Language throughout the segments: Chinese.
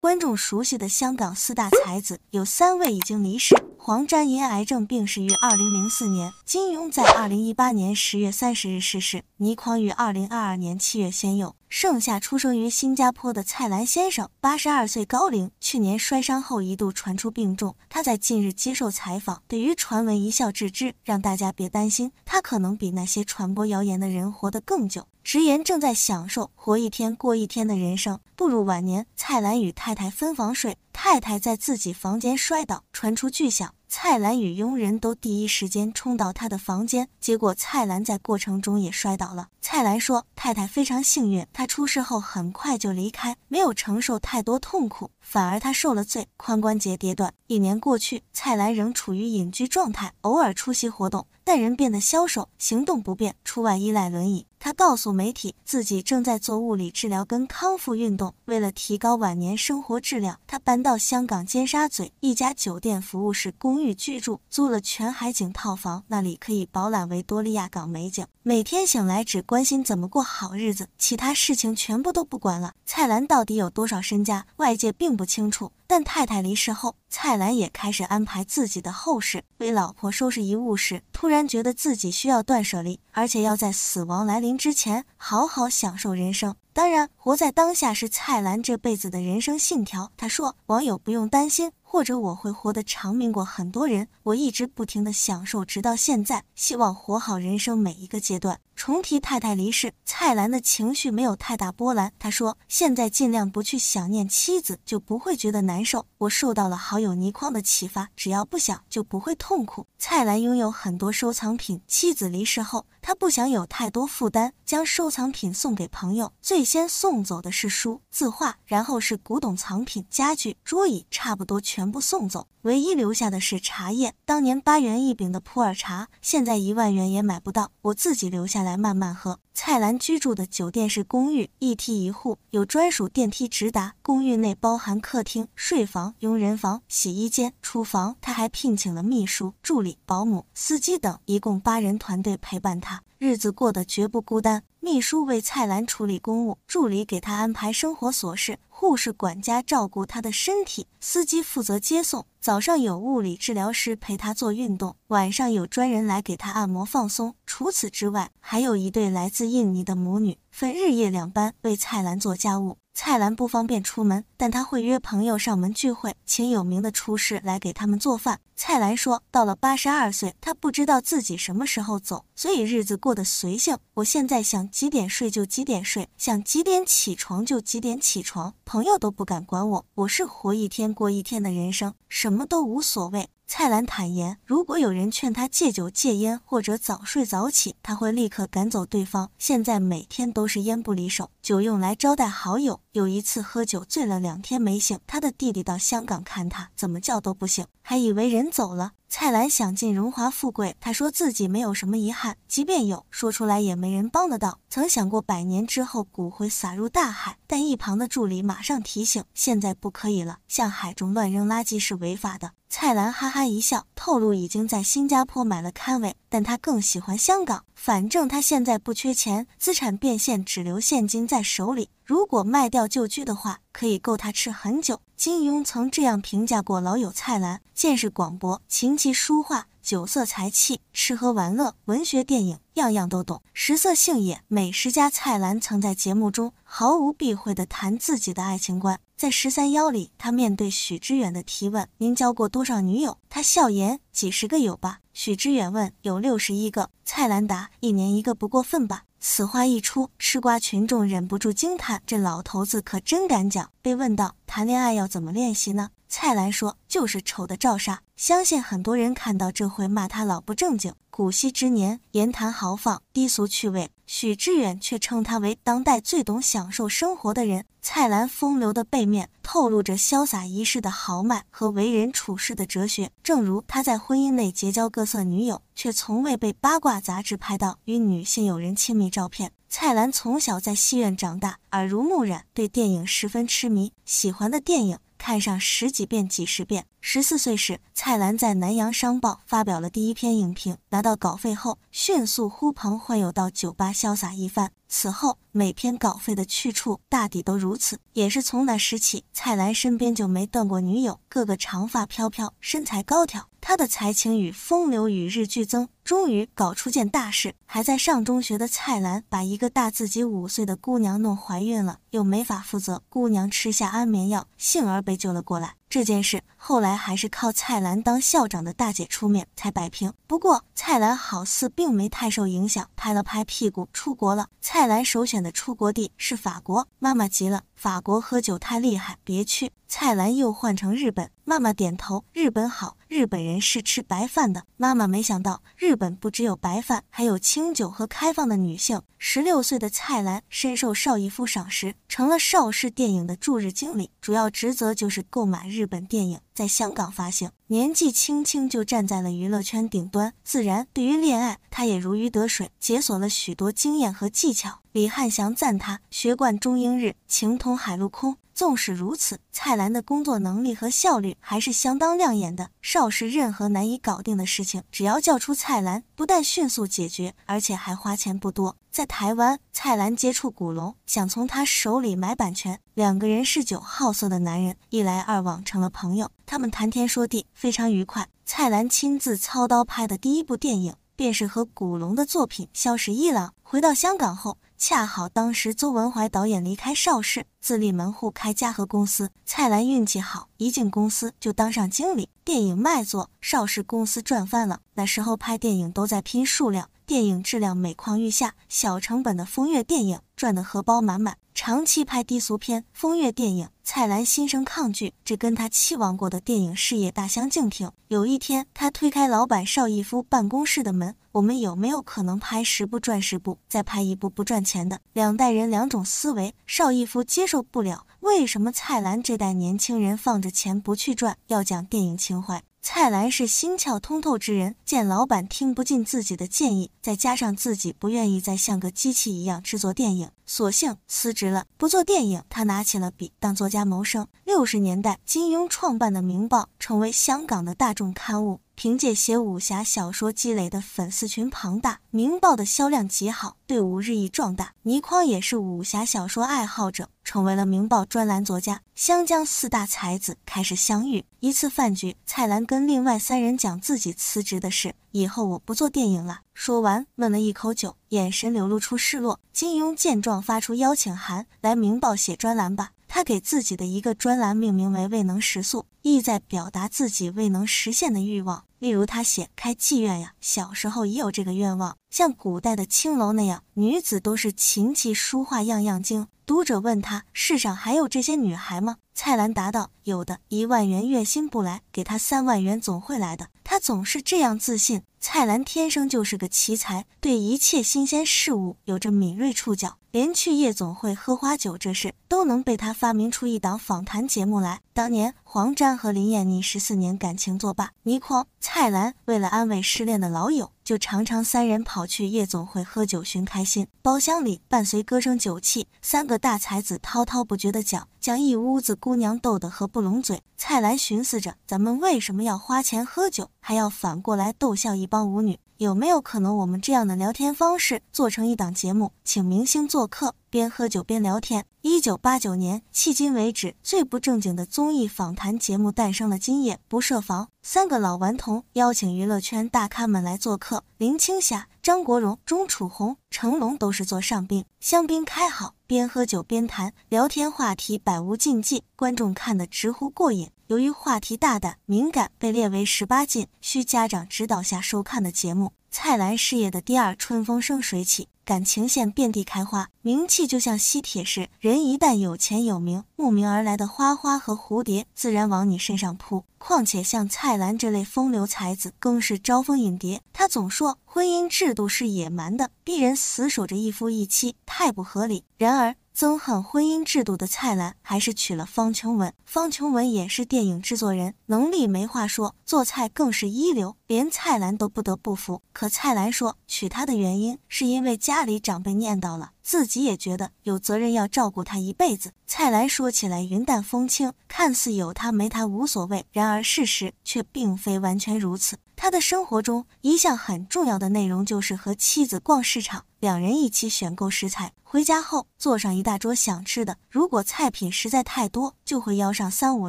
观众熟悉的香港四大才子，有三位已经离世。黄沾因癌症病逝于二零零四年，金庸在二零一八年十月三十日逝世，倪匡于二零二二年七月仙佑。剩下出生于新加坡的蔡澜先生，八十二岁高龄，去年摔伤后一度传出病重。他在近日接受采访，对于传闻一笑置之，让大家别担心。他可能比那些传播谣言的人活得更久，直言正在享受“活一天过一天”的人生。步入晚年，蔡澜与太太分房睡，太太在自己房间摔倒，传出巨响。蔡澜与佣人都第一时间冲到他的房间，结果蔡澜在过程中也摔倒了。蔡澜说：“太太非常幸运，她出事后很快就离开，没有承受太多痛苦，反而她受了罪，髋关节跌断。一年过去，蔡澜仍处于隐居状态，偶尔出席活动，但人变得消瘦，行动不便，出外依赖轮椅。”他告诉媒体，自己正在做物理治疗跟康复运动，为了提高晚年生活质量，他搬到香港尖沙咀一家酒店服务式公寓居住，租了全海景套房，那里可以饱览维多利亚港美景。每天醒来只关心怎么过好日子，其他事情全部都不管了。蔡澜到底有多少身家，外界并不清楚。但太太离世后，蔡澜也开始安排自己的后事，为老婆收拾遗物时，突然觉得自己需要断舍离。而且要在死亡来临之前好好享受人生。当然，活在当下是蔡澜这辈子的人生信条。他说：“网友不用担心，或者我会活得长命过很多人。我一直不停的享受，直到现在。希望活好人生每一个阶段。”重提太太离世，蔡澜的情绪没有太大波澜。他说：“现在尽量不去想念妻子，就不会觉得难受。我受到了好友倪匡的启发，只要不想，就不会痛苦。”蔡澜拥有很多收藏品，妻子离世后，他不想有太多负担，将收藏品送给朋友。最先送走的是书、字画，然后是古董藏品、家具、桌椅，差不多全部送走。唯一留下的是茶叶，当年八元一饼的普洱茶，现在一万元也买不到。我自己留下来慢慢喝。蔡澜居住的酒店是公寓，一梯一户，有专属电梯直达。公寓内包含客厅、睡房、佣人房、洗衣间、厨房。他还聘请了秘书、助理、保姆、司机等，一共八人团队陪伴他，日子过得绝不孤单。秘书为蔡澜处理公务，助理给他安排生活琐事，护士、管家照顾他的身体，司机负责接送。早上有物理治疗师陪他做运动，晚上有专人来给他按摩放松。除此之外，还有一对来自印尼的母女分日夜两班为蔡澜做家务。蔡澜不方便出门，但他会约朋友上门聚会，请有名的厨师来给他们做饭。蔡澜说，到了八十二岁，他不知道自己什么时候走，所以日子过得随性。我现在想几点睡就几点睡，想几点起床就几点起床，朋友都不敢管我，我是活一天过一天的人生，什么都无所谓。蔡澜坦言，如果有人劝他戒酒、戒烟或者早睡早起，他会立刻赶走对方。现在每天都是烟不离手，酒用来招待好友。有一次喝酒醉了两天没醒，他的弟弟到香港看他，怎么叫都不醒，还以为人走了。蔡澜享尽荣华富贵，他说自己没有什么遗憾，即便有，说出来也没人帮得到。曾想过百年之后骨灰撒入大海，但一旁的助理马上提醒，现在不可以了，向海中乱扔垃圾是违法的。蔡澜哈哈一笑，透露已经在新加坡买了刊位，但他更喜欢香港，反正他现在不缺钱，资产变现只留现金在手里。如果卖掉旧居的话，可以够他吃很久。金庸曾这样评价过老友蔡澜：见识广博，琴棋书画，酒色财气，吃喝玩乐，文学电影，样样都懂。食色性也，美食家蔡澜曾在节目中毫无避讳地谈自己的爱情观。在十三邀里，他面对许知远的提问：“您交过多少女友？”他笑言：“几十个有吧。”许知远问：“有六十一个？”蔡澜答：“一年一个，不过分吧。”此话一出，吃瓜群众忍不住惊叹：“这老头子可真敢讲！”被问到谈恋爱要怎么练习呢？蔡澜说：“就是丑的照杀。”相信很多人看到这会骂他老不正经，古稀之年言谈豪放、低俗趣味。许志远却称他为当代最懂享受生活的人。蔡澜风流的背面，透露着潇洒一世的豪迈和为人处世的哲学。正如他在婚姻内结交各色女友，却从未被八卦杂志拍到与女性友人亲密照片。蔡澜从小在戏院长大，耳濡目染，对电影十分痴迷，喜欢的电影。看上十几遍、几十遍。十四岁时，蔡澜在《南洋商报》发表了第一篇影评，拿到稿费后，迅速呼朋唤友到酒吧潇洒一番。此后每篇稿费的去处大抵都如此。也是从那时起，蔡澜身边就没断过女友，个个长发飘飘，身材高挑。他的才情与风流与日俱增，终于搞出件大事。还在上中学的蔡澜把一个大自己五岁的姑娘弄怀孕了，又没法负责，姑娘吃下安眠药，幸而被救了过来。这件事后来还是靠蔡澜当校长的大姐出面才摆平。不过蔡澜好似并没太受影响，拍了拍屁股出国了。蔡澜首选的出国地是法国，妈妈急了，法国喝酒太厉害，别去。蔡澜又换成日本，妈妈点头，日本好，日本人是吃白饭的。妈妈没想到日本不只有白饭，还有清酒和开放的女性。十六岁的蔡澜深受邵逸夫赏识，成了邵氏电影的驻日经理，主要职责就是购买日。日本电影在香港发行，年纪轻轻就站在了娱乐圈顶端，自然对于恋爱，他也如鱼得水，解锁了许多经验和技巧。李汉祥赞他学贯中英日，情通海陆空。纵使如此，蔡澜的工作能力和效率还是相当亮眼的。邵氏任何难以搞定的事情，只要叫出蔡澜，不但迅速解决，而且还花钱不多。在台湾，蔡澜接触古龙，想从他手里买版权，两个人嗜酒好色的男人一来二往成了朋友。他们谈天说地，非常愉快。蔡澜亲自操刀拍的第一部电影。便是和古龙的作品《萧十一郎》回到香港后，恰好当时邹文怀导演离开邵氏，自立门户开嘉禾公司。蔡澜运气好，一进公司就当上经理，电影卖座，邵氏公司赚翻了。那时候拍电影都在拼数量。电影质量每况愈下，小成本的风月电影赚得荷包满满，长期拍低俗片。风月电影，蔡澜心生抗拒，这跟他期望过的电影事业大相径庭。有一天，他推开老板邵逸夫办公室的门：“我们有没有可能拍十部赚十部，再拍一部不赚钱的？两代人两种思维，邵逸夫接受不了。为什么蔡澜这代年轻人放着钱不去赚，要讲电影情怀？”蔡澜是心窍通透之人，见老板听不进自己的建议，再加上自己不愿意再像个机器一样制作电影，索性辞职了，不做电影。他拿起了笔当作家谋生。六十年代，金庸创办的《明报》成为香港的大众刊物。凭借写武侠小说积累的粉丝群庞大，《明报》的销量极好，队伍日益壮大。倪匡也是武侠小说爱好者，成为了《明报》专栏作家。湘江四大才子开始相遇。一次饭局，蔡澜跟另外三人讲自己辞职的事：“以后我不做电影了。”说完，闷了一口酒，眼神流露出失落。金庸见状，发出邀请函：“来《明报》写专栏吧。”他给自己的一个专栏命名为“未能食宿”，意在表达自己未能实现的欲望。例如，他写开妓院呀，小时候也有这个愿望，像古代的青楼那样，女子都是琴棋书画样样精。读者问他，世上还有这些女孩吗？蔡澜答道：“有的一万元月薪不来，给他三万元总会来的。”他总是这样自信。蔡澜天生就是个奇才，对一切新鲜事物有着敏锐触角。连去夜总会喝花酒这事都能被他发明出一档访谈节目来。当年黄沾和林燕妮十四年感情作罢，倪匡、蔡澜为了安慰失恋的老友，就常常三人跑去夜总会喝酒寻开心。包厢里伴随歌声酒气，三个大才子滔滔不绝的讲，将一屋子姑娘逗得合不拢嘴。蔡澜寻思着，咱们为什么要花钱喝酒，还要反过来逗笑一帮舞女？有没有可能我们这样的聊天方式做成一档节目，请明星做客，边喝酒边聊天？一九八九年，迄今为止最不正经的综艺访谈节目诞生了，《今夜不设防》。三个老顽童邀请娱乐圈大咖们来做客，林青霞、张国荣、钟楚红、成龙都是做上宾。香槟开好，边喝酒边谈，聊天话题百无禁忌，观众看得直呼过瘾。由于话题大胆敏感，被列为十八禁，需家长指导下收看的节目。蔡澜事业的第二春风生水起，感情线遍地开花，名气就像吸铁石，人一旦有钱有名，慕名而来的花花和蝴蝶自然往你身上扑。况且像蔡澜这类风流才子，更是招蜂引蝶。他总说婚姻制度是野蛮的，逼人死守着一夫一妻太不合理。然而，憎恨婚姻制度的蔡澜，还是娶了方琼文。方琼文也是电影制作人，能力没话说，做菜更是一流，连蔡澜都不得不服。可蔡澜说娶她的原因，是因为家里长辈念叨了，自己也觉得有责任要照顾她一辈子。蔡澜说起来云淡风轻，看似有他没他无所谓，然而事实却并非完全如此。他的生活中一项很重要的内容就是和妻子逛市场，两人一起选购食材，回家后做上一大桌想吃的。如果菜品实在太多，就会邀上三五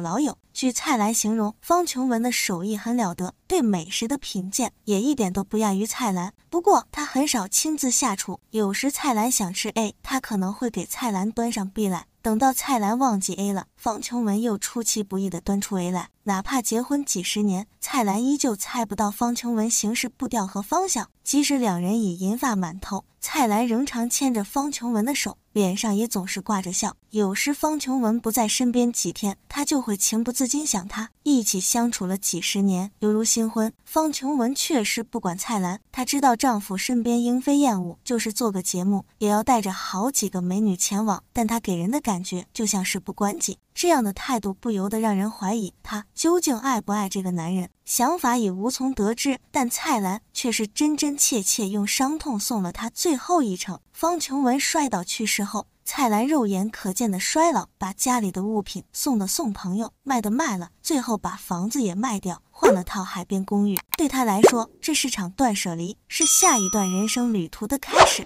老友据蔡澜形容方琼文的手艺很了得，对美食的品鉴也一点都不亚于蔡澜。不过他很少亲自下厨，有时蔡澜想吃 A，他可能会给蔡澜端上 B 来。等到蔡澜忘记 A 了，方琼文又出其不意的端出 A 来。哪怕结婚几十年，蔡澜依旧猜不到方琼文行事步调和方向。即使两人已银发满头，蔡澜仍常牵着方琼文的手。脸上也总是挂着笑，有时方琼文不在身边几天，她就会情不自禁想他。一起相处了几十年，犹如新婚。方琼文确实不管蔡澜，她知道丈夫身边莺飞燕舞，就是做个节目也要带着好几个美女前往，但她给人的感觉就像事不关己。这样的态度不由得让人怀疑她究竟爱不爱这个男人，想法已无从得知。但蔡澜却是真真切切用伤痛送了他最后一程。方琼文摔倒去世后，蔡澜肉眼可见的衰老，把家里的物品送的送，朋友卖的卖了，最后把房子也卖掉，换了套海边公寓。对他来说，这是场断舍离，是下一段人生旅途的开始。